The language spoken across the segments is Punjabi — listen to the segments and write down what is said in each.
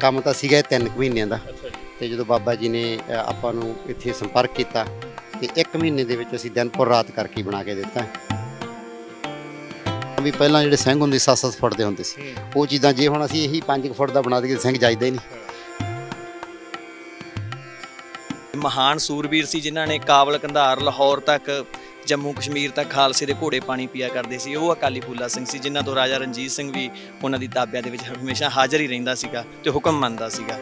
ਕੰਮ ਤਾਂ ਸੀਗਾ 3 ਮਹੀਨਿਆਂ ਦਾ ਤੇ ਜਦੋਂ ਬਾਬਾ ਜੀ ਨੇ ਆਪਾਂ ਨੂੰ ਇੱਥੇ ਸੰਪਰਕ ਕੀਤਾ ਤੇ 1 ਮਹੀਨੇ ਦੇ ਵਿੱਚ ਅਸੀਂ ਦਿਨਪੁਰ ਰਾਤ ਕਰਕੇ ਬਣਾ ਕੇ ਦਿੱਤਾ ਵੀ ਪਹਿਲਾਂ ਜਿਹੜੇ ਸਿੰਘ ਹੁੰਦੇ 7-7 ਫੜਦੇ ਹੁੰਦੇ ਸੀ ਉਹ ਚੀਜ਼ਾਂ ਜੇ ਹੁਣ ਅਸੀਂ ਇਹੀ 5 ਫੁੱਟ ਦਾ ਬਣਾ ਦਈਏ ਸਿੰਘ ਜਾਈਦਾ ਹੀ ਨਹੀਂ ਮਹਾਨ ਸੂਰਬੀਰ ਸੀ ਜਿਨ੍ਹਾਂ ਨੇ ਕਾਬਲ ਕੰਧਾਰ ਲਾਹੌਰ ਤੱਕ ਜੰਮੂ ਕਸ਼ਮੀਰ ਤੱਕ ਖਾਲਸੇ ਦੇ ਘੋੜੇ ਪਾਣੀ ਪੀਆ ਕਰਦੇ ਸੀ ਉਹ ਅਕਾਲੀ ਫੂਲਾ ਸਿੰਘ ਸੀ ਜਿਨ੍ਹਾਂ ਤੋਂ ਰਾਜਾ ਰਣਜੀਤ ਸਿੰਘ ਵੀ ਉਹਨਾਂ ਦੀ ਤਾਬਿਆ ਦੇ ਵਿੱਚ ਹਮੇਸ਼ਾ ਹਾਜ਼ਰ ਹੀ ਰਹਿੰਦਾ ਸੀਗਾ ਤੇ ਹੁਕਮ ਮੰਨਦਾ ਸੀਗਾ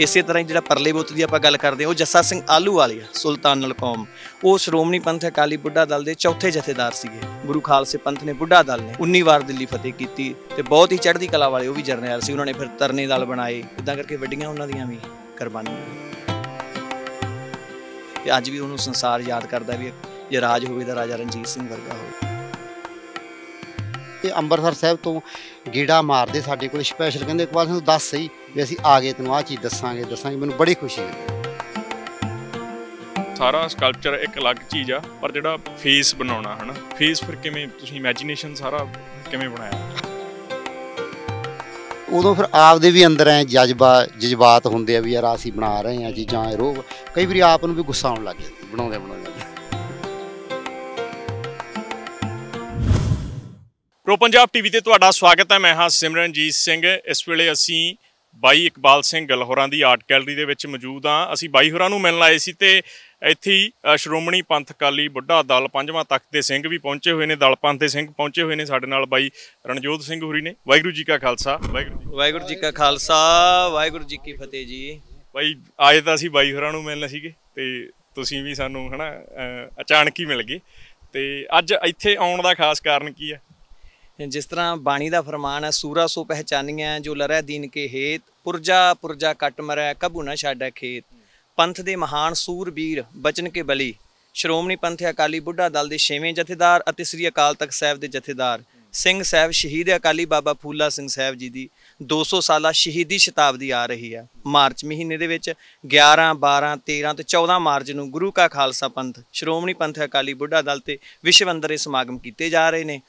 ਇਸੇ ਤਰ੍ਹਾਂ ਜਿਹੜਾ ਪਰਲੇ ਬੁੱਤ ਦੀ ਆਪਾਂ ਗੱਲ ਕਰਦੇ ਹਾਂ ਉਹ ਜੱਸਾ ਸਿੰਘ ਆਲੂ ਵਾਲਿਆ ਸੁਲਤਾਨ ਕੌਮ ਉਹ ਸ਼੍ਰੋਮਣੀ ਪੰਥ ਅਕਾਲੀ ਬੁੱਢਾ ਦਲ ਦੇ ਚੌਥੇ ਜਥੇਦਾਰ ਸੀਗੇ ਗੁਰੂ ਖਾਲਸੇ ਪੰਥ ਨੇ ਬੁੱਢਾ ਦਲ ਨੇ 19 ਵਾਰ ਦਿੱਲੀ ਫਤਿਹ ਕੀਤੀ ਤੇ ਬਹੁਤ ਹੀ ਚੜ੍ਹਦੀ ਕਲਾ ਵਾਲੇ ਉਹ ਵੀ ਜਰਨੈਲ ਸੀ ਉਹਨਾਂ ਨੇ ਫਿਰ ਤਰਨੇ ਦਲ ਬਣਾਏ ਇਦਾਂ ਕਰਕੇ ਵੱਡੀਆਂ ਉਹਨਾਂ ਦੀਆਂ ਵੀ ਕੁਰਬਾਨੀਆਂ ਤੇ ਅੱਜ ਵੀ ਉਹਨੂੰ ਸੰਸਾਰ ਯਾਦ ਕਰਦਾ ਵੀ ਇਹ ਰਾਜ ਹੋਵੇ ਦਾ ਰਾਜਾ ਰਣਜੀਤ ਸਿੰਘ ਵਰਗਾ ਹੋਵੇ ਇਹ ਅੰਮ੍ਰਿਤਸਰ ਸਾਹਿਬ ਤੋਂ ਗੀੜਾ ਮਾਰਦੇ ਸਾਡੇ ਕੋਲ ਸਪੈਸ਼ਲ ਕਹਿੰਦੇ ਇੱਕ ਵਾਰ ਸਾਨੂੰ ਦੱਸ ਸਹੀ ਵੀ ਅਸੀਂ ਆ ਗਏ ਤੈਨੂੰ ਆ ਚੀਜ਼ ਦੱਸਾਂਗੇ ਦੱਸਾਂਗੇ ਮੈਨੂੰ ਬੜੀ ਖੁਸ਼ੀ ਹੈ ਸਾਰਾ ਸਕਲਪਚਰ ਇੱਕ ਅਲੱਗ ਚੀਜ਼ ਆ ਪਰ ਜਿਹੜਾ ਫੇਸ ਬਣਾਉਣਾ ਹਨਾ ਫੇਸ ਫਿਰ ਕਿਵੇਂ ਤੁਸੀਂ ਇਮੇਜਿਨੇਸ਼ਨ ਸਾਰਾ ਕਿਵੇਂ ਬਣਾਇਆ ਉਦੋਂ ਫਿਰ ਆਪ ਦੇ ਵੀ ਅੰਦਰ ਐ ਜਜ਼ਬਾ ਜਜ਼ਬਾਤ ਹੁੰਦੇ ਆ ਵੀ ਯਾਰ ਅਸੀਂ ਬਣਾ ਰਹੇ ਆ ਚੀਜ਼ਾਂ ਰੋਗ ਕਈ ਵਾਰੀ ਆਪ ਨੂੰ ਵੀ ਗੁੱਸਾ ਆਉਣ ਲੱਗ ਜਾਂਦਾ ਬਣਾਉਂਦੇ ਬਣਾਉਂਦੇ ਪ੍ਰੋ ਪੰਜਾਬ ਟੀਵੀ ਤੇ ਤੁਹਾਡਾ ਸਵਾਗਤ ਹੈ ਮੈਂ ਹਾਂ ਸਿਮਰਨਜੀਤ ਸਿੰਘ ਇਸ ਵੇਲੇ ਅਸੀਂ ਬਾਈ ਇਕਬਾਲ ਸਿੰਘ ਗਲਹੋਰਾਂ ਦੀ ਆਰਟ ਗੈਲਰੀ ਦੇ ਵਿੱਚ ਮੌਜੂਦ ਆ ਅਸੀਂ ਬਾਈ ਹੋਰਾਂ ਨੂੰ ਮਿਲਣ ਆਏ ਸੀ ਤੇ ਇੱਥੇ ਸ਼੍ਰੋਮਣੀ ਪੰਥ ਕਾਲੀ ਬੁੱਢਾ ਦਲ ਪੰਜਵਾਂ ਤਖਤ ਦੇ ਸਿੰਘ ਵੀ ਪਹੁੰਚੇ ਹੋਏ ਨੇ ਦਲ ਪੰਥ ਦੇ ਸਿੰਘ ਪਹੁੰਚੇ ਹੋਏ ਨੇ ਸਾਡੇ ਨਾਲ ਬਾਈ ਰਣਜੋਤ ਸਿੰਘ ਹੋਰੀ ਨੇ ਵਾਹਿਗੁਰੂ ਜੀ ਕਾ ਖਾਲਸਾ ਵਾਹਿਗੁਰੂ ਜੀ ਵਾਹਿਗੁਰੂ ਜੀ ਕਾ ਖਾਲਸਾ ਵਾਹਿਗੁਰੂ ਜੀ ਕੀ ਫਤਿਹ ਜੀ ਬਾਈ ਆਏ ਤਾਂ ਅਸੀਂ ਬਾਈ ਹੋਰਾਂ ਨੂੰ ਮਿਲਣ ਸੀਗੇ ਤੇ ਤੁਸੀਂ ਵੀ ਸਾਨੂੰ ਹਨਾ ਅਚਾਨਕ ਹੀ ਮਿਲ ਗਏ ਤੇ ਅੱਜ ਇੱਥੇ ਆਉਣ ਦਾ ਖਾਸ ਕਾਰਨ ਕੀ ਹੈ ਜਿਸ ਤਰ੍ਹਾਂ ਬਾਣੀ ਦਾ ਫਰਮਾਨ ਹੈ ਸੂਰਾ ਸੋ ਪਹਿਚਾਨੀਆਂ ਜੋ ਲਰੈ ਦੀਨ ਕੇ ਹੇਤ ਪੁਰਜਾ ਪੁਰਜਾ ਕਟ ਮਰੈ ਕਬੂ ਨਾ ਛਾੜੈ ਖੇਤ ਪੰਥ ਦੇ ਮਹਾਨ ਸੂਰਬੀਰ ਬਚਨ ਕੇ ਬਲੀ ਸ਼੍ਰੋਮਣੀ ਪੰਥ ਅਕਾਲੀ ਬੁੱਢਾ ਦਲ ਦੇ 6ਵੇਂ ਜਥੇਦਾਰ ਅਤੇ ਸ੍ਰੀ ਅਕਾਲ ਤਖਤ ਸਾਹਿਬ ਦੇ ਜਥੇਦਾਰ ਸਿੰਘ ਸਾਹਿਬ ਸ਼ਹੀਦ ਅਕਾਲੀ ਬਾਬਾ ਫੂਲਾ ਸਿੰਘ ਸਾਹਿਬ ਜੀ ਦੀ 200 ਸਾਲਾ ਸ਼ਹੀਦੀ ਸ਼ਤਾਬਦੀ ਆ ਰਹੀ ਹੈ ਮਾਰਚ ਮਹੀਨੇ ਦੇ ਵਿੱਚ 11 12 13 ਤੇ 14 ਮਾਰਚ ਨੂੰ ਗੁਰੂ ਕਾ ਖਾਲਸਾ ਪੰਥ ਸ਼੍ਰੋਮਣੀ ਪੰਥ ਅਕਾਲੀ ਬੁੱਢਾ ਦਲ ਤੇ ਵਿਸ਼ਵੰਦਰੇ ਸਮਾਗਮ ਕੀਤੇ ਜਾ ਰਹੇ ਨੇ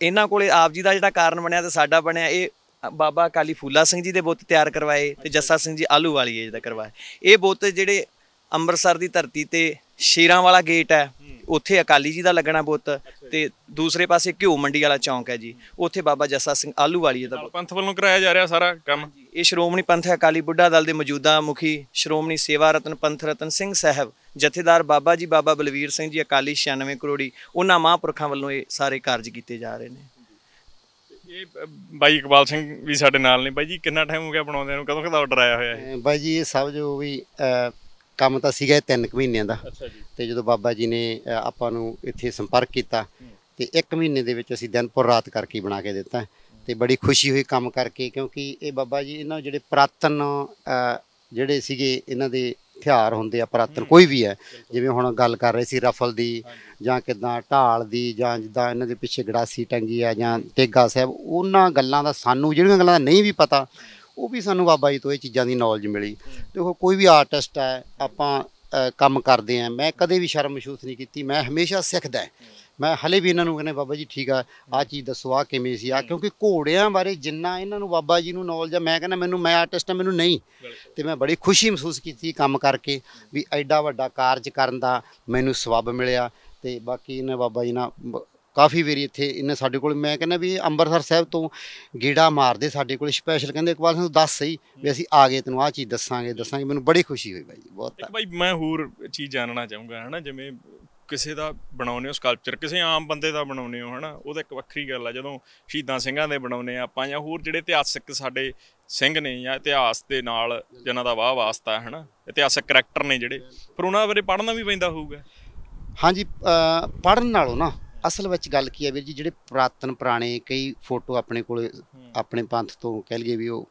ਇਹਨਾਂ ਕੋਲੇ ਆਪ ਜੀ ਦਾ ਜਿਹੜਾ ਕਾਰਨ ਬਣਿਆ ਤੇ ਸਾਡਾ ਬਣਿਆ ਇਹ ਬਾਬਾ ਕਾਲੀ ਫੂਲਾ ਸਿੰਘ ਜੀ ਦੇ ਬੁੱਤ ਤਿਆਰ ਕਰਵਾਏ ਤੇ ਜੱਸਾ ਸਿੰਘ ਜੀ ਆਲੂ ਵਾਲੀ ਏਜ ਦਾ ਕਰਵਾਏ ਇਹ ਬੁੱਤ ਜਿਹੜੇ ਅੰਮ੍ਰਿਤਸਰ ਦੀ ਧਰਤੀ ਤੇ ਸ਼ੇਰਾਂ ਵਾਲਾ ਗੇਟ ਹੈ ਉੱਥੇ ਅਕਾਲੀ ਜੀ ਦਾ ਲੱਗਣਾ ਬੁੱਤ ਤੇ ਦੂਸਰੇ ਪਾਸੇ ਘਿਓ ਮੰਡੀ ਵਾਲਾ ਚੌਂਕ ਹੈ ਜੀ ਉੱਥੇ ਬਾਬਾ ਜੱਸਾ ਸਿੰਘ ਆਲੂ ਵਾਲੀ ਦਾ ਪੰਥ ਵੱਲੋਂ ਕਰਾਇਆ ਜਾ ਰਿਹਾ ਸਾਰਾ ਕੰਮ ਇਹ ਸ਼੍ਰੋਮਣੀ ਪੰਥ ਅਕਾਲੀ ਬੁੱਢਾ ਦਲ ਦੇ ਮੌਜੂਦਾ ਮੁਖੀ ਸ਼੍ਰੋਮਣੀ ਸੇਵਾ ਰਤਨ ਪੰਥ ਰਤਨ ਸਿੰਘ ਸਾਹਿਬ ਜਥੇਦਾਰ ਬਾਬਾ ਜੀ ਬਾਬਾ ਬਲਵੀਰ ਸਿੰਘ ਜੀ ਅਕਾਲੀ 96 ਕਰੋੜੀ ਉਹਨਾਂ ਮਹਾਂਪੁਰਖਾਂ ਵੱਲੋਂ ਇਹ ਸਾਰੇ ਕਾਰਜ ਕੀਤੇ ਜਾ ਰਹੇ ਨੇ ਇਹ ਬਾਈ ਇਕਬਾਲ ਸਿੰਘ ਵੀ ਸਾਡੇ ਨਾਲ ਨੇ ਬਾਈ ਜੀ ਕਿੰਨਾ ਟਾਈਮ ਹੋ ਗਿਆ ਬਣਾਉਂਦੇ ਨੂੰ ਕਦੋਂ ਕਦੋਂ ਆਰਡਰ ਆਇਆ ਹੋਇਆ ਹੈ ਬਾਈ ਜੀ ਇਹ ਸਭ ਜੋ ਵੀ ਕੰਮ ਤਾਂ ਸੀਗਾ 3 ਮਹੀਨਿਆਂ ਦਾ ਤੇ ਜਦੋਂ ਬਾਬਾ ਜੀ ਨੇ ਆਪਾਂ ਨੂੰ ਇੱਥੇ ਸੰਪਰਕ ਕੀਤਾ ਤੇ 1 ਮਹੀਨੇ ਦੇ ਵਿੱਚ ਅਸੀਂ ਦਿਨ ਰਾਤ ਕਰਕੇ ਬਣਾ ਕੇ ਦਿੱਤਾ ਤੇ ਬੜੀ ਖੁਸ਼ੀ ਹੋਈ ਕੰਮ ਕਰਕੇ ਕਿਉਂਕਿ ਇਹ ਬਾਬਾ ਜੀ ਇਹਨਾਂ ਜਿਹੜੇ ਪ੍ਰਾਤਨ ਜਿਹੜੇ ਸੀਗੇ ਇਹਨਾਂ ਦੇ ਹਥਿਆਰ ਹੁੰਦੇ ਆ ਪ੍ਰਾਤਨ ਕੋਈ ਵੀ ਹੈ ਜਿਵੇਂ ਹੁਣ ਗੱਲ ਕਰ ਰਹੇ ਸੀ ਰਫਲ ਦੀ ਜਾਂ ਕਿਦਾਂ ਢਾਲ ਦੀ ਜਾਂ ਜਿੱਦਾਂ ਇਹਨਾਂ ਦੇ ਪਿੱਛੇ ਗੜਾਸੀ ਟੰਗੀ ਆ ਜਾਂ ਤੇਗਾ ਸਾਹਿਬ ਉਹਨਾਂ ਗੱਲਾਂ ਦਾ ਸਾਨੂੰ ਜਿਹੜੀਆਂ ਗੱਲਾਂ ਦਾ ਨਹੀਂ ਵੀ ਪਤਾ ਉਹ ਵੀ ਸਾਨੂੰ ਬਾਬਾ ਜੀ ਤੋਂ ਇਹ ਚੀਜ਼ਾਂ ਦੀ ਨੌਲੇਜ ਮਿਲੀ ਤੇ ਉਹ ਕੋਈ ਵੀ ਆਰਟਿਸਟ ਹੈ ਆਪਾਂ ਕੰਮ ਕਰਦੇ ਆ ਮੈਂ ਕਦੇ ਵੀ ਸ਼ਰਮ ਮਹਿਸੂਸ ਨਹੀਂ ਕੀਤੀ ਮੈਂ ਹਮੇਸ਼ਾ ਸਿੱਖਦਾ ਮੈਂ ਹਲੇ ਵੀ ਇਹਨਾਂ ਨੂੰ ਕਹਿੰਦਾ ਬਾਬਾ ਜੀ ਠੀਕ ਆ ਆ ਚੀਜ਼ ਦੱਸੋ ਆ ਕਿਵੇਂ ਸੀ ਆ ਕਿਉਂਕਿ ਘੋੜਿਆਂ ਬਾਰੇ ਜਿੰਨਾ ਇਹਨਾਂ ਨੂੰ ਬਾਬਾ ਜੀ ਨੂੰ ਨੌਲੇਜ ਆ ਮੈਂ ਕਹਿੰਦਾ ਮੈਨੂੰ ਮੈਂ ਆਰਟਿਸਟ ਆ ਮੈਨੂੰ ਨਹੀਂ ਤੇ ਮੈਂ ਬੜੀ ਖੁਸ਼ੀ ਮਹਿਸੂਸ ਕੀਤੀ ਕੰਮ ਕਰਕੇ ਵੀ ਐਡਾ ਵੱਡਾ ਕਾਰਜ ਕਰਨ ਦਾ ਮੈਨੂੰ ਸਵਾਬ ਮਿਲਿਆ ਤੇ ਬਾਕੀ ਇਹਨਾਂ ਬਾਬਾ ਜੀ ਨਾਲ ਕਾਫੀ ਵੇਰੀ ਇੱਥੇ ਇਹਨੇ ਸਾਡੇ ਕੋਲ ਮੈਂ ਕਹਿੰਦਾ ਵੀ ਅੰਮ੍ਰਿਤਸਰ ਸਾਹਿਬ ਤੋਂ ਗੇੜਾ ਮਾਰਦੇ ਸਾਡੇ ਕੋਲ ਸਪੈਸ਼ਲ ਕਹਿੰਦੇ ਇਕਬਾਲ ਸਾਨੂੰ ਦੱਸ ਸਹੀ ਵੀ ਅਸੀਂ ਆ ਗਏ ਤੈਨੂੰ ਆ ਚੀਜ਼ ਦੱਸਾਂਗੇ ਦੱਸਾਂਗੇ ਮੈਨੂੰ ਬੜੀ ਖੁਸ਼ੀ ਹੋਈ ਬਾਈ ਬਹੁਤ ਬਾਈ ਮੈਂ ਹੋਰ ਚੀਜ਼ ਜਾਣਨਾ ਚਾਹੂੰਗਾ ਹਨਾ ਜਿਵੇਂ ਕਿਸੇ ਦਾ ਬਣਾਉਨੇ ਹੋ ਸਕਲਪਚਰ ਕਿਸੇ ਆਮ ਬੰਦੇ ਦਾ ਬਣਾਉਨੇ ਹੋ ਹਨਾ ਉਹ ਤਾਂ ਇੱਕ ਵੱਖਰੀ ਗੱਲ ਆ ਜਦੋਂ ਸ਼ਹੀਦਾਂ ਸਿੰਘਾਂ ਦੇ ਬਣਾਉਨੇ ਆ ਆਪਾਂ ਜਾਂ ਹੋਰ ਜਿਹੜੇ ਇਤਿਹਾਸਿਕ ਸਾਡੇ ਸਿੰਘ ਨੇ ਜਾਂ ਇਤਿਹਾਸ ਦੇ ਨਾਲ ਜਿਨ੍ਹਾਂ ਦਾ ਵਾਹ ਵਾਸਤਾ ਹੈ ਹਨਾ ਇਤਿਹਾਸਿਕ ਕਰੈਕਟਰ ਨੇ ਜਿਹੜੇ ਪਰ ਉਹਨਾਂ ਬਾਰੇ ਪੜ੍ਹਨਾ ਵੀ ਪੈਂਦਾ ਹੋਊਗਾ ਹਾਂਜੀ ਪੜਨ ਨਾਲੋਂ ਨਾ ਅਸਲ ਵਿੱਚ ਗੱਲ ਕੀ ਹੈ ਵੀਰ ਜੀ ਜਿਹੜੇ ਪ੍ਰਾਤਨ ਪੁਰਾਣੇ ਕਈ ਫੋਟੋ ਆਪਣੇ ਕੋਲ ਆਪਣੇ ਪੰਥ ਤੋਂ ਕਹਿ ਲਈਏ ਵੀ ਉਹ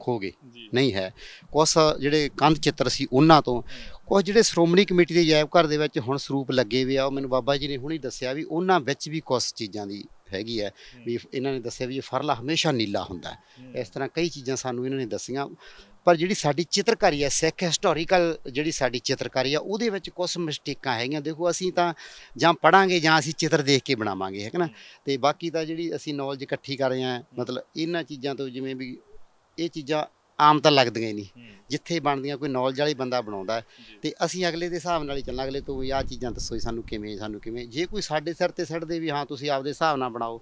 ਖੋ ਗਏ ਨਹੀਂ ਹੈ ਕੁਝ ਜਿਹੜੇ ਕੰਧ ਚਿੱਤਰ ਸੀ ਉਹਨਾਂ ਤੋਂ ਕੁਝ ਜਿਹੜੇ ਸ਼੍ਰੋਮਣੀ ਕਮੇਟੀ ਦੇ ਜਾਇਬ ਘਰ ਦੇ ਵਿੱਚ ਹੁਣ ਸਰੂਪ ਲੱਗੇ ਹੋਏ ਆ ਉਹ ਮੈਨੂੰ ਬਾਬਾ ਜੀ ਨੇ ਹੁਣੇ ਦੱਸਿਆ ਵੀ ਉਹਨਾਂ ਵਿੱਚ ਵੀ ਕੁਸ ਚੀਜ਼ਾਂ ਦੀ ਹੈਗੀ ਹੈ ਵੀ ਇਹਨਾਂ ਨੇ ਦੱਸਿਆ ਵੀ ਇਹ ਫਰਲਾ ਹਮੇਸ਼ਾ ਨੀਲਾ ਹੁੰਦਾ ਇਸ ਤਰ੍ਹਾਂ ਕਈ ਚੀਜ਼ਾਂ ਸਾਨੂੰ ਇਹਨਾਂ ਨੇ ਦੱਸੀਆਂ ਪਰ ਜਿਹੜੀ ਸਾਡੀ ਚਿੱਤਰਕਾਰੀ ਹੈ ਸਿੱਖ ਹਿਸਟੋਰੀਕਲ ਜਿਹੜੀ ਸਾਡੀ ਚਿੱਤਰਕਾਰੀ ਆ ਉਹਦੇ ਵਿੱਚ ਕੁਝ ਮਿਸਟੇਕਾਂ ਹੈਗੀਆਂ ਦੇਖੋ ਅਸੀਂ ਤਾਂ ਜਾਂ ਪੜਾਂਗੇ ਜਾਂ ਅਸੀਂ ਚਿੱਤਰ ਦੇਖ ਕੇ ਬਣਾਵਾਂਗੇ ਹੈ ਨਾ ਤੇ ਬਾਕੀ ਤਾਂ ਜਿਹੜੀ ਅਸੀਂ ਨੌਲੇਜ ਇਕੱਠੀ ਕਰ ਰਹੇ ਹਾਂ ਮਤਲਬ ਇਹਨਾਂ ਚੀਜ਼ਾਂ ਤੋਂ ਜਿਵੇਂ ਵੀ ਇਹ ਚੀਜ਼ਾਂ ਆਮ ਤਾਂ ਲੱਗਦੀਆਂ ਹੀ ਨਹੀਂ ਜਿੱਥੇ ਬਣਦੀਆਂ ਕੋਈ ਨੌਲੇਜ ਵਾਲੀ ਬੰਦਾ ਬਣਾਉਂਦਾ ਤੇ ਅਸੀਂ ਅਗਲੇ ਦੇ ਹਿਸਾਬ ਨਾਲ ਹੀ ਚੱਲਣਾ ਅਗਲੇ ਤੋਂ ਵੀ ਚੀਜ਼ਾਂ ਦੱਸੋ ਸਾਨੂੰ ਕਿਵੇਂ ਸਾਨੂੰ ਕਿਵੇਂ ਜੇ ਕੋਈ ਸਾਡੇ ਸਿਰ ਤੇ ਸੜਦੇ ਵੀ ਹਾਂ ਤੁਸੀਂ ਆਪਦੇ ਹਿਸਾਬ ਨਾਲ ਬਣਾਓ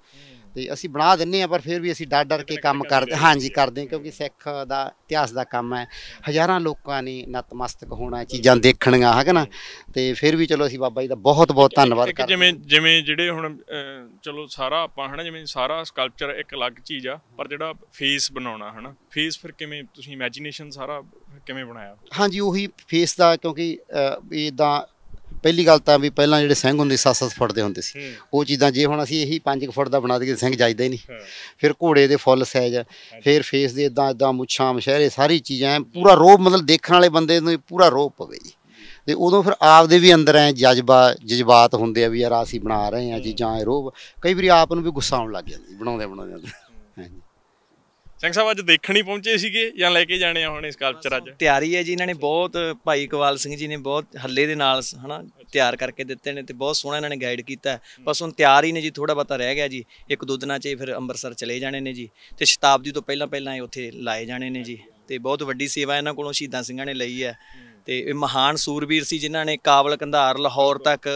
ਤੇ ਅਸੀਂ ਬਣਾ ਦਿੰਨੇ ਆ ਪਰ ਫਿਰ ਵੀ ਅਸੀਂ ਡਰ ਡਰ ਕੇ ਕੰਮ ਕਰਦੇ ਹਾਂਜੀ ਕਰਦੇ ਕਿਉਂਕਿ ਸਿੱਖ ਦਾ ਇਤਿਹਾਸ ਦਾ ਕੰਮ ਹੈ ਹਜ਼ਾਰਾਂ ਲੋਕਾਂ ਨੇ ਨਤਮਸਤਕ ਹੋਣਾ ਚੀਜ਼ਾਂ ਦੇਖਣੀਆਂ ਹੈਗਾ ਨਾ ਤੇ ਫਿਰ ਵੀ ਚਲੋ ਅਸੀਂ ਬਾਬਾ ਜੀ ਦਾ ਬਹੁਤ ਬਹੁਤ ਧੰਨਵਾਦ ਕਰਦੇ ਜਿਵੇਂ ਜਿਵੇਂ ਜਿਹੜੇ ਹੁਣ ਚਲੋ ਸਾਰਾ ਆਪਾਂ ਹਨ ਜਿਵੇਂ ਸਾਰਾ ਸਕਲਪਚਰ ਇੱਕ ਅਲੱਗ ਚੀਜ਼ ਆ ਪਰ ਜਿਹੜਾ ਫੇਸ ਬਣਾਉਣਾ ਨਾ ਫੇਸ ਫਿਰ ਕਿਵੇਂ ਤੁਸੀਂ ਇਮੇਜਿਨੇਸ਼ਨ ਸਾਰਾ ਕਿਵੇਂ ਬਣਾਇਆ ਹਾਂਜੀ ਉਹੀ ਫੇਸ ਦਾ ਕਿਉਂਕਿ ਇਦਾਂ ਪਹਿਲੀ ਗੱਲ ਤਾਂ ਵੀ ਪਹਿਲਾਂ ਜਿਹੜੇ ਸਿੰਘ ਹੁੰਦੇ 7-7 ਫੁੱਟ ਦੇ ਹੁੰਦੇ ਸੀ ਉਹ ਚੀਜ਼ਾਂ ਜੇ ਹੁਣ ਅਸੀਂ ਇਹੀ 5 ਫੁੱਟ ਦਾ ਬਣਾ ਦਈਏ ਸਿੰਘ ਜਾਈਦਾ ਹੀ ਨਹੀਂ ਫਿਰ ਘੋੜੇ ਦੇ ਫੁੱਲ ਸਾਈਜ਼ ਫਿਰ ਫੇਸ ਦੇ ਇਦਾਂ ਇਦਾਂ ਮੁੱਛਾਂ ਮਸ਼ਹਰੇ ਸਾਰੀ ਚੀਜ਼ਾਂ ਪੂਰਾ ਰੋਪ ਮਤਲਬ ਦੇਖਣ ਵਾਲੇ ਬੰਦੇ ਨੂੰ ਪੂਰਾ ਰੋਪ ਪਵੇ ਜੀ ਤੇ ਉਦੋਂ ਫਿਰ ਆਪ ਦੇ ਵੀ ਅੰਦਰ ਐ ਜਜ਼ਬਾ ਜਜ਼ਬਾਤ ਹੁੰਦੇ ਆ ਵੀ ਯਾਰ ਆਸੀਂ ਬਣਾ ਰਹੇ ਆ ਜਾਂ ਰੋਪ ਕਈ ਵਾਰੀ ਆਪ ਨੂੰ ਵੀ ਗੁੱਸਾ ਆਉਣ ਲੱਗ ਜਾਂਦਾ ਬਣਾਉਂਦੇ ਬਣਾਉਂਦੇ ਹਾਂਜੀ ਸਿੰਘ ਸਾਹਿਬ ਅੱਜ ਦੇਖਣ ਹੀ ਪਹੁੰਚੇ ਸੀਗੇ ਜਾਂ ਲੈ ਕੇ ਜਾਣੇ ਆ ਹੁਣ ਇਸ ਸਕਲਪਚਰ ਅੱਜ ਤਿਆਰੀ ਹੈ ਜੀ ਇਹਨਾਂ ਨੇ ਬਹੁਤ ਭਾਈ ਕਵਾਲ ਸਿੰਘ ਜੀ ਨੇ ਬਹੁਤ ਹੱਲੇ ਦੇ ਨਾਲ ਹਨਾ ਤਿਆਰ ਕਰਕੇ ਦਿੱਤੇ ਨੇ ਤੇ ਬਹੁਤ ਸੋਹਣਾ ਇਹਨਾਂ ਨੇ ਗਾਈਡ ਕੀਤਾ ਬਸ ਹੁਣ ਤਿਆਰ ਹੀ ਨੇ ਜੀ ਥੋੜਾ ਬਤਾ ਰਹਿ ਗਿਆ ਜੀ ਇੱਕ ਦੋ ਦਿਨਾਂ 'ਚ ਫਿਰ ਅੰਮ੍ਰਿਤਸਰ ਚਲੇ ਜਾਣੇ ਨੇ ਜੀ ਤੇ ਸ਼ਤਾਬਦੀ ਤੋਂ ਪਹਿਲਾਂ ਪਹਿਲਾਂ ਇਹ ਉੱਥੇ ਲਾਏ ਜਾਣੇ ਨੇ ਜੀ ਤੇ ਬਹੁਤ ਵੱਡੀ ਸੇਵਾ ਇਹਨਾਂ ਕੋਲੋਂ ਸ਼ਹੀਦਾਂ ਸਿੰਘਾਂ ਨੇ ਲਈ ਹੈ ਤੇ ਇਹ ਮਹਾਨ ਸੂਰਬੀਰ ਸੀ ਜਿਨ੍ਹਾਂ ਨੇ ਕਾਬਲ ਕੰਧਾਰ ਲਾਹੌਰ ਤੱਕ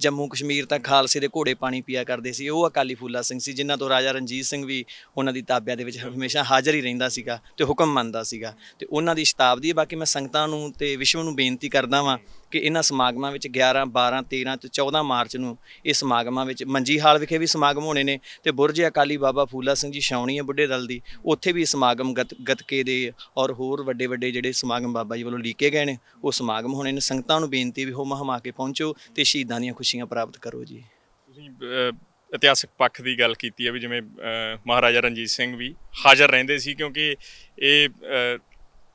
ਜੰਮੂ ਕਸ਼ਮੀਰ ਤਾਂ ਖਾਲਸੇ ਦੇ ਘੋੜੇ ਪਾਣੀ ਪੀਆ ਕਰਦੇ ਸੀ ਉਹ ਅਕਾਲੀ ਫੂਲਾ ਸਿੰਘ ਸੀ ਜਿਨ੍ਹਾਂ ਤੋਂ ਰਾਜਾ ਰਣਜੀਤ ਸਿੰਘ ਵੀ ਉਹਨਾਂ ਦੀ ਤਾਬਿਆਂ ਦੇ ਵਿੱਚ ਹਮੇਸ਼ਾ ਹਾਜ਼ਰ ਹੀ ਰਹਿੰਦਾ ਸੀਗਾ ਤੇ ਹੁਕਮ ਮੰਨਦਾ ਸੀਗਾ ਤੇ ਉਹਨਾਂ ਦੀ ਸ਼ਤਾਬਦੀ ਬਾਕੀ ਮੈਂ ਸੰਗਤਾਂ ਨੂੰ ਤੇ ਵਿਸ਼ਵ ਨੂੰ ਬੇਨਤੀ ਕਰਦਾ ਵਾਂ ਕਿ ਇਹਨਾਂ ਸਮਾਗਮਾਂ ਵਿੱਚ 11 12 13 ਤੇ 14 ਮਾਰਚ ਨੂੰ ਇਹ ਸਮਾਗਮਾਂ ਵਿੱਚ ਮੰਜੀ ਹਾਲ ਵਿਖੇ ਵੀ ਸਮਾਗਮ ਹੋਣੇ ਨੇ ਤੇ ਬੁਰਜ ਅਕਾਲੀ ਬਾਬਾ ਫੂਲਾ ਸਿੰਘ ਜੀ ਛਾਉਣੀ ਹੈ ਬੁੱਢੇ ਦਲ ਦੀ ਉੱਥੇ ਵੀ ਸਮਾਗਮ ਗਤਕੇ ਦੇ ਔਰ ਹੋਰ ਵੱਡੇ ਵੱਡੇ ਜਿਹੜੇ ਸਮਾਗਮ ਬਾਬਾ ਜੀ ਵੱਲੋਂ ਲੀਕੇ ਗਏ ਨੇ ਉਹ ਸਮਾਗਮ ਹੋਣੇ ਨੇ ਸੰਗਤਾਂ ਨੂੰ ਬੇਨਤੀ ਵੀ ਹੋ ਮਹਮਾ ਕੇ ਪਹੁੰਚੋ ਤੇ ਸ਼ਹੀਦਾਂ ਦੀਆਂ ਖੁਸ਼ੀਆਂ ਪ੍ਰਾਪਤ ਕਰੋ ਜੀ ਤੁਸੀਂ ਇਤਿਹਾਸਿਕ ਪੱਖ ਦੀ ਗੱਲ ਕੀਤੀ ਹੈ ਵੀ ਜਿਵੇਂ ਮਹਾਰਾਜਾ ਰਣਜੀਤ ਸਿੰਘ ਵੀ ਹਾਜ਼ਰ ਰਹਿੰਦੇ ਸੀ ਕਿਉਂਕਿ ਇਹ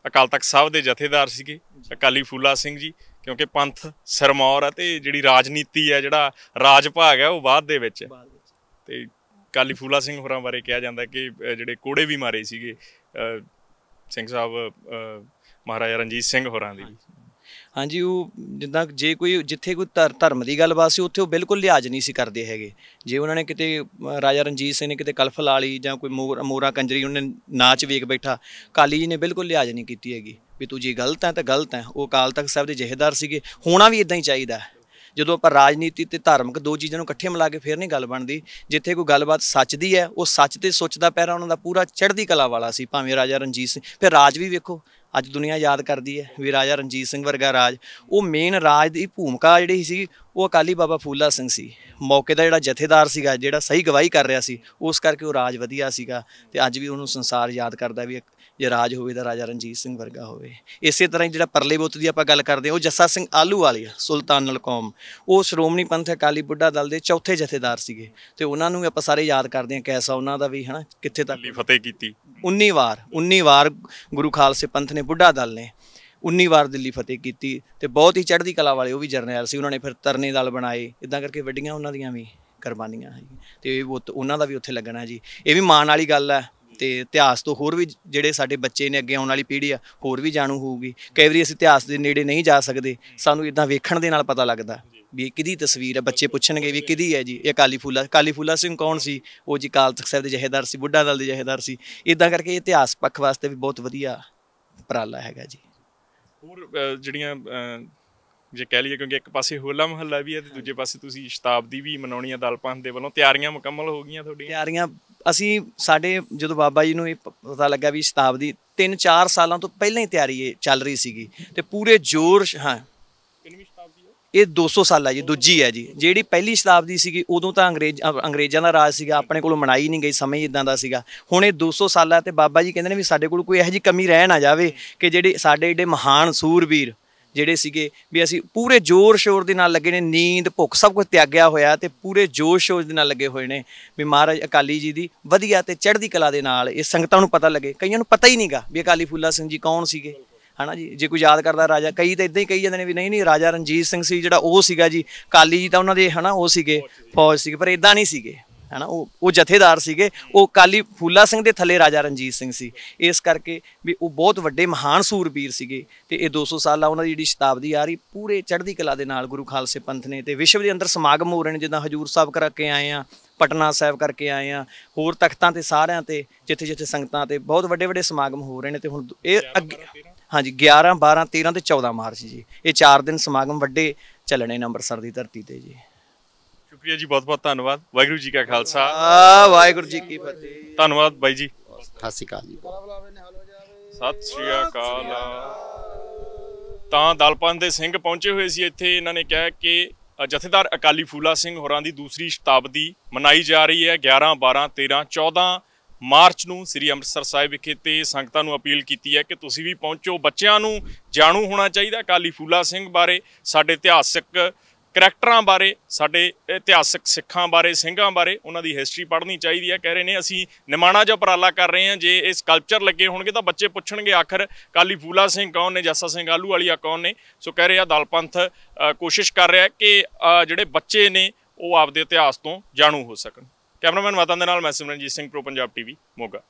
ਅਕਾਲ ਤਖਤ ਸਾਹਿਬ ਦੇ ਜਥੇਦਾਰ ਸੀਗੇ ਅਕਾਲੀ ਫੂਲਾ ਸਿੰਘ ਜੀ ਕਿਉਂਕਿ ਪੰਥ ਸਰਮੌਰ ਆ ਤੇ ਜਿਹੜੀ ਰਾਜਨੀਤੀ ਆ ਜਿਹੜਾ ਰਾਜ ਭਾਗ ਆ ਉਹ ਬਾਅਦ ਦੇ ਵਿੱਚ ਤੇ ਅਕਾਲੀ ਫੂਲਾ ਸਿੰਘ ਹੋਰਾਂ ਬਾਰੇ ਕਿਹਾ ਜਾਂਦਾ ਕਿ ਜਿਹੜੇ ਕੋੜੇ ਵੀ ਮਾਰੇ ਸੀਗੇ ਸਿੰਘ ਸਾਹਿਬ ਮਹਾਰਾਜਾ ਰਣਜੀਤ ਸਿੰਘ ਹੋਰਾਂ ਦੀ ਹਾਂਜੀ ਉਹ ਜਿੱਦਾਂ ਜੇ ਕੋਈ ਜਿੱਥੇ ਕੋਈ ਧਰਮ ਦੀ ਗੱਲਬਾਤ ਸੀ ਉੱਥੇ ਉਹ ਬਿਲਕੁਲ ਲਿਆਜ ਨਹੀਂ ਸੀ ਕਰਦੇ ਹੈਗੇ ਜੇ ਉਹਨਾਂ ਨੇ ਕਿਤੇ ਰਾਜਾ ਰਣਜੀਤ ਸਿੰਘ ਨੇ ਕਿਤੇ ਕਲਫ ਲਾ ਲਈ ਜਾਂ ਕੋਈ ਮੋਰਾ ਕੰਜਰੀ ਉਹਨੇ ਨਾਚ ਵੇਖ ਬੈਠਾ ਕਾਲੀ ਜੀ ਨੇ ਬਿਲਕੁਲ ਲਿਆਜ ਨਹੀਂ ਕੀਤੀ ਹੈਗੀ ਵੀ ਤੂੰ ਜੇ ਗਲਤ ਹੈ ਤਾਂ ਗਲਤ ਹੈ ਉਹ ਕਾਲ ਤੱਕ ਸਭ ਦੇ ਜਹੇਦਾਰ ਸੀਗੇ ਹੋਣਾ ਵੀ ਇਦਾਂ ਹੀ ਚਾਹੀਦਾ ਜਦੋਂ ਆਪਾਂ ਰਾਜਨੀਤੀ ਤੇ ਧਾਰਮਿਕ ਦੋ ਚੀਜ਼ਾਂ ਨੂੰ ਇਕੱਠੇ ਮਿਲਾ ਕੇ ਫੇਰ ਨਹੀਂ ਗੱਲ ਬਣਦੀ ਜਿੱਥੇ ਕੋਈ ਗੱਲਬਾਤ ਸੱਚ ਦੀ ਹੈ ਉਹ ਸੱਚ ਤੇ ਸੁੱਚ ਦਾ ਪੈਰਾ ਉਹਨਾਂ ਦਾ ਪੂਰਾ ਚੜ੍ਹਦੀ ਕਲਾ ਵਾਲਾ ਸੀ ਭਾਵੇਂ ਰਾਜਾ ਰਣਜੀਤ ਸਿੰਘ ਫਿਰ ਰਾਜ ਵੀ ਵੇਖੋ ਅੱਜ ਦੁਨੀਆ ਯਾਦ ਕਰਦੀ ਹੈ ਵੀ ਰਾਜਾ ਰਣਜੀਤ ਸਿੰਘ ਵਰਗਾ ਰਾਜ ਉਹ ਮੇਨ ਰਾਜ ਦੀ ਭੂਮਿਕਾ ਜਿਹੜੀ ਸੀ ਉਹ ਅਕਾਲੀ ਬਾਬਾ ਫੂਲਾ ਸਿੰਘ ਸੀ ਮੌਕੇ ਦਾ ਜਿਹੜਾ ਜਥੇਦਾਰ ਸੀਗਾ ਜਿਹੜਾ ਸਹੀ ਗਵਾਹੀ ਕਰ ਰਿਹਾ ਸੀ ਉਸ ਕਰਕੇ ਉਹ ਰਾਜ ਵਧੀਆ ਸੀਗਾ ਤੇ ਅੱਜ ਵੀ ਉਹਨੂੰ ਸੰਸਾਰ ਯਾਦ ਕਰਦਾ ਵੀ ਜੇ ਰਾਜ ਹੋਵੇ ਤਾਂ ਰਾਜਾ ਰਣਜੀਤ ਸਿੰਘ ਵਰਗਾ ਹੋਵੇ ਇਸੇ ਤਰ੍ਹਾਂ ਜਿਹੜਾ ਪਰਲੇ ਬੁੱਤ ਦੀ ਆਪਾਂ ਗੱਲ ਕਰਦੇ ਹਾਂ ਉਹ ਜੱਸਾ ਸਿੰਘ ਆਲੂ ਵਾਲੀ ਸੁਲਤਾਨ ਕੌਮ ਉਹ ਸ਼੍ਰੋਮਣੀ ਪੰਥ ਅਕਾਲੀ ਬੁੱਢਾ ਦਲ ਦੇ ਚੌਥੇ ਜਥੇਦਾਰ ਸੀਗੇ ਤੇ ਉਹਨਾਂ ਨੂੰ ਆਪਾਂ ਸਾਰੇ ਯਾਦ ਕਰਦੇ ਹਾਂ ਕੈਸਾ ਉਹਨਾਂ ਦਾ ਵੀ ਹਨਾ ਕਿੱਥੇ ਤੱਕ ਫਤਿਹ ਕੀਤੀ 19 ਵਾਰ 19 ਵਾਰ ਗੁਰੂ ਖਾਲਸੇ ਪੰਥ ਨੇ ਬੁੱਢਾ ਦਲ ਨੇ 19 ਵਾਰ ਦਿੱਲੀ ਫਤਿਹ ਕੀਤੀ ਤੇ ਬਹੁਤ ਹੀ ਚੜ੍ਹਦੀ ਕਲਾ ਵਾਲੇ ਉਹ ਵੀ ਜਰਨੈਲ ਸੀ ਉਹਨਾਂ ਨੇ ਫਿਰ ਤਰਨੇ ਦਲ ਬਣਾਏ ਇਦਾਂ ਕਰਕੇ ਵੱਡੀਆਂ ਉਹਨਾਂ ਦੀਆਂ ਵੀ ਕੁਰਬਾਨੀਆਂ ਹੈ ਤੇ ਉਹਨਾਂ ਦਾ ਵੀ ਉੱਥੇ ਲੱਗਣਾ ਜੀ ਇਹ ਵੀ ਮਾਣ ਵਾਲੀ ਗੱਲ ਹੈ ਤੇ ਇਤਿਹਾਸ ਤੋਂ ਹੋਰ ਵੀ ਜਿਹੜੇ ਸਾਡੇ ਬੱਚੇ ਨੇ ਅੱਗੇ ਆਉਣ ਵਾਲੀ ਪੀੜ੍ਹੀ ਆ ਹੋਰ ਵੀ ਜਾਣੂ ਹੋਊਗੀ ਕਈ ਵਾਰੀ ਅਸੀਂ ਇਤਿਹਾਸ ਦੇ ਨੇੜੇ ਨਹੀਂ ਜਾ ਸਕਦੇ ਸਾਨੂੰ ਇਦਾਂ ਵੇਖਣ ਦੇ ਨਾਲ ਪਤਾ ਲੱਗਦਾ ਵੀ ਇਹ ਕਿਹਦੀ ਤਸਵੀਰ ਹੈ ਬੱਚੇ ਪੁੱਛਣਗੇ ਵੀ ਕਿਹਦੀ ਹੈ ਜੀ ਇਹ ਕਾਲੀ ਫੂਲਾ ਕਾਲੀ ਫੂਲਾ ਸਿੰਘ ਕੌਣ ਸੀ ਉਹ ਜੀ ਕਾਲ ਤਖਤ ਸਾਹਿਬ ਦੇ ਜਹੇਦਾਰ ਸੀ ਬੁੱਢਾ ਦਲ ਦੇ ਜਹੇਦਾਰ ਸੀ ਇਦਾਂ ਕਰਕੇ ਇਤਿਹਾਸ ਪੱਖ ਵਾਸਤੇ ਵੀ ਬਹੁਤ ਵਧੀਆ ਉਪਰਾਲਾ ਹੈਗਾ ਜੀ ਹੋਰ ਜਿਹੜੀਆਂ ਜੇ ਕਹਿ ਲਈਏ ਕਿਉਂਕਿ ਇੱਕ ਪਾਸੇ ਹੋਲਾ ਮਹੱਲਾ ਵੀ ਹੈ ਤੇ ਦੂਜੇ ਪਾਸੇ ਤੁਸੀਂ ਸ਼ਤਾਬਦੀ ਵੀ ਮਨਾਉਣੀ ਹੈ ਦਲਪੰਥ ਦੇ ਵੱਲੋਂ ਤਿਆਰੀਆਂ ਮੁਕੰਮਲ ਹੋ ਗਈਆਂ ਤੁਹਾਡੀਆਂ ਤਿਆਰੀਆਂ ਅਸੀਂ ਸਾਡੇ ਜਦੋਂ ਬਾਬਾ ਜੀ ਨੂੰ ਇਹ ਪਤਾ ਲੱਗਾ ਵੀ ਸ਼ਤਾਬਦੀ 3-4 ਸਾਲਾਂ ਤੋਂ ਪਹਿਲਾਂ ਹੀ ਤਿਆਰੀ ਇਹ ਚੱਲ ਰਹੀ ਸੀਗੀ ਤੇ ਪੂਰੇ ਜ਼ੋਰ ਹਾਂ ਇਹ 200 ਸਾਲਾ ਜੀ ਦੂਜੀ ਹੈ ਜੀ ਜਿਹੜੀ ਪਹਿਲੀ ਸ਼ਤਾਬਦੀ ਸੀਗੀ ਉਦੋਂ ਤਾਂ ਅੰਗਰੇਜ਼ ਅੰਗਰੇਜ਼ਾਂ ਦਾ ਰਾਜ ਸੀਗਾ ਆਪਣੇ ਕੋਲ ਮਨਾਈ ਨਹੀਂ ਗਈ ਸਮੇਂ ਇਦਾਂ ਦਾ ਸੀਗਾ ਹੁਣ ਇਹ 200 ਸਾਲਾ ਤੇ ਬਾਬਾ ਜੀ ਕਹਿੰਦੇ ਨੇ ਵੀ ਸਾਡੇ ਕੋਲ ਕੋਈ ਇਹੋ ਜੀ ਕਮੀ ਰਹਿ ਨਾ ਜਾਵੇ ਕਿ ਜਿਹੜੇ ਸਾਡੇ ਏਡੇ ਮਹਾਨ ਸੂਰਬੀਰ ਜਿਹੜੇ ਸੀਗੇ ਵੀ ਅਸੀਂ ਪੂਰੇ ਜ਼ੋਰ ਸ਼ੋਰ ਦੇ ਨਾਲ ਲੱਗੇ ਨੇ ਨੀਂਦ ਭੁੱਖ ਸਭ ਕੁਝ ਤਿਆਗਿਆ ਹੋਇਆ ਤੇ ਪੂਰੇ ਜੋਸ਼ ਸ਼ੋਰ ਦੇ ਨਾਲ ਲੱਗੇ ਹੋਏ ਨੇ ਵੀ ਮਹਾਰਾਜ ਅਕਾਲੀ ਜੀ ਦੀ ਵਧੀਆ ਤੇ ਚੜ੍ਹਦੀ ਕਲਾ ਦੇ ਨਾਲ ਇਹ ਸੰਗਤਾਂ ਨੂੰ ਪਤਾ ਲੱਗੇ ਕਈਆਂ ਨੂੰ ਪਤਾ ਹੀ ਨਹੀਂਗਾ ਵੀ ਅਕਾਲੀ ਫੂਲਾ ਸਿੰਘ ਜੀ ਕੌਣ ਸੀਗੇ ਹਨਾ ਜੀ ਜੇ ਕੋਈ ਯਾਦ ਕਰਦਾ ਰਾਜਾ ਕਈ ਤਾਂ ਇਦਾਂ ਹੀ ਕਹੀ ਜਾਂਦੇ ਨੇ ਵੀ ਨਹੀਂ ਨਹੀਂ ਰਾਜਾ ਰਣਜੀਤ ਸਿੰਘ ਸੀ ਜਿਹੜਾ ਉਹ ਸੀਗਾ ਜੀ ਕਾਲੀ ਜੀ ਤਾਂ ਉਹਨਾਂ ਦੇ ਹਨਾ ਉਹ ਸੀਗੇ ਫੌਜ ਸੀਗੇ ਪਰ ਇਦਾਂ ਨਹੀਂ ਸੀਗੇ ਹਨਾ ਉਹ ਉਹ ਜਥੇਦਾਰ ਸੀਗੇ ਉਹ ਕਾਲੀ ਫੂਲਾ ਸਿੰਘ ਦੇ ਥੱਲੇ ਰਾਜਾ ਰਣਜੀਤ ਸਿੰਘ ਸੀ ਇਸ ਕਰਕੇ ਵੀ ਉਹ ਬਹੁਤ ਵੱਡੇ ਮਹਾਨ ਸੂਰਬੀਰ ਸੀਗੇ ਤੇ ਇਹ 200 ਆ ਉਹਨਾਂ ਦੀ ਜਿਹੜੀ ਸ਼ਤਾਬਦੀ ਆ ਰਹੀ ਪੂਰੇ ਚੜ੍ਹਦੀ ਕਲਾ ਦੇ ਨਾਲ ਗੁਰੂ ਖਾਲਸੇ ਪੰਥ ਨੇ ਤੇ ਵਿਸ਼ਵ ਦੇ ਅੰਦਰ ਸਮਾਗਮ ਹੋ ਰਹੇ ਨੇ ਜਿੱਦਾਂ ਹਜੂਰ ਸਾਹਿਬ ਕਰਕੇ ਆਏ ਆ ਪਟਨਾ ਸਾਹਿਬ ਕਰਕੇ ਆਏ ਆ ਹੋਰ ਤਖਤਾਂ ਤੇ ਸਾਰਿਆਂ ਤੇ ਜਿੱਥੇ ਜਿੱਥੇ ਸੰਗਤਾਂ ਤੇ ਬਹੁਤ ਵੱਡੇ ਵੱਡੇ ਸਮਾਗਮ ਹੋ ਰਹੇ ਨੇ ਤੇ ਹੁਣ ਇਹ ਅੱਗੇ ਹਾਂਜੀ 11 12 13 ਤੇ 14 ਮਾਰਚ ਜੀ ਇਹ 4 ਦਿਨ ਸਮਾਗਮ ਵੱਡੇ ਚੱਲਣੇ ਨੇ ਅੰਮ੍ਰਿਤਸਰ ਦੀ ਧਰਤੀ ਤੇ ਜੀ ਸ਼ੁਕਰੀਆ ਜੀ ਬਹੁਤ ਬਹੁਤ ਧੰਨਵਾਦ ਵਾਹਿਗੁਰੂ ਜੀ ਕਾ ਖਾਲਸਾ ਵਾਹਿਗੁਰੂ ਜੀ ਕੀ ਫਤਿਹ ਧੰਨਵਾਦ ਬਾਈ ਜੀ ਸਤਿ ਸ਼੍ਰੀ ਅਕਾਲ ਜੀ ਸਤਿ ਸ਼੍ਰੀ ਅਕਾਲ ਤਾਂ ਦਲਪਨ ਦੇ ਸਿੰਘ ਪਹੁੰਚੇ ਹੋਏ ਸੀ ਇੱਥੇ ਇਹਨਾਂ ਨੇ ਕਿਹਾ ਕਿ ਜਥੇਦਾਰ ਅਕਾਲੀ ਫੂਲਾ ਸਿੰਘ ਹੋਰਾਂ ਦੀ ਦੂਸਰੀ ਸ਼ਤਾਬਦੀ ਮਨਾਈ ਜਾ ਰਹੀ ਹੈ 11 12 13 14 ਮਾਰਚ ਨੂੰ ਸ੍ਰੀ ਅੰਮ੍ਰਿਤਸਰ ਸਾਹਿਬ ਵਿਖੇ ਤੇ ਸੰਗਤਾਂ ਨੂੰ ਅਪੀਲ ਕੀਤੀ ਹੈ ਕਿ ਤੁਸੀਂ ਵੀ ਪਹੁੰਚੋ ਬੱਚਿਆਂ ਨੂੰ ਜਾਣੂ ਹੋਣਾ ਚਾਹੀਦਾ ਕਾਲੀ ਫੂਲਾ ਸਿੰਘ ਬਾਰੇ ਸਾਡੇ ਇਤਿਹਾਸਿਕ ਕਰੈਕਟਰਾਂ ਬਾਰੇ ਸਾਡੇ ਇਤਿਹਾਸਿਕ ਸਿੱਖਾਂ ਬਾਰੇ ਸਿੰਘਾਂ ਬਾਰੇ ਉਹਨਾਂ ਦੀ ਹਿਸਟਰੀ ਪੜ੍ਹਨੀ ਚਾਹੀਦੀ ਹੈ ਕਹਿ ਰਹੇ ਨੇ ਅਸੀਂ ਨਿਮਾਣਾ ਜੋ ਪਰਾਲਾ ਕਰ ਰਹੇ ਹਾਂ ਜੇ ਇਸ ਕਲਚਰ ਲੱਗੇ ਹੋਣਗੇ ਤਾਂ ਬੱਚੇ ਪੁੱਛਣਗੇ ਆਖਰ ਕਾਲੀ ਫੂਲਾ ਸਿੰਘ ਕੌਣ ਨੇ ਜੱਸਾ ਸਿੰਘ ਆਲੂ ਵਾਲੀਆ ਕੌਣ ਨੇ ਸੋ ਕਹਿ ਰਹੇ ਆ ਦਲਪੰਥ ਕੋਸ਼ਿਸ਼ ਕਰ ਰਿਹਾ ਕਿ ਜਿਹੜੇ ਬੱਚੇ ਨੇ ਉਹ ਆਪਦੇ ਇਤਿਹਾਸ ਤੋਂ ਜਾਣੂ ਹੋ ਸਕਣ ਕੈਮਰਾਮੈਨ ਵਤਨ ਦੇ ਨਾਲ ਮੈਂ ਸਿਮਰਨਜੀਤ ਸਿੰਘ ਪ੍ਰੋ ਪੰਜਾਬ ਟੀਵੀ ਮੋਗਾ